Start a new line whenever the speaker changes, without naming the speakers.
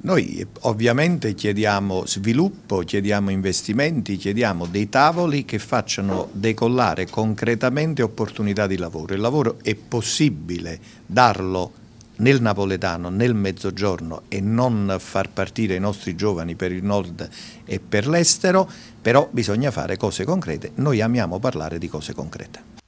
Noi ovviamente chiediamo sviluppo, chiediamo investimenti, chiediamo dei tavoli che facciano decollare concretamente opportunità di lavoro. Il lavoro è possibile darlo nel napoletano, nel mezzogiorno e non far partire i nostri giovani per il nord e per l'estero, però bisogna fare cose concrete. Noi amiamo parlare di cose concrete.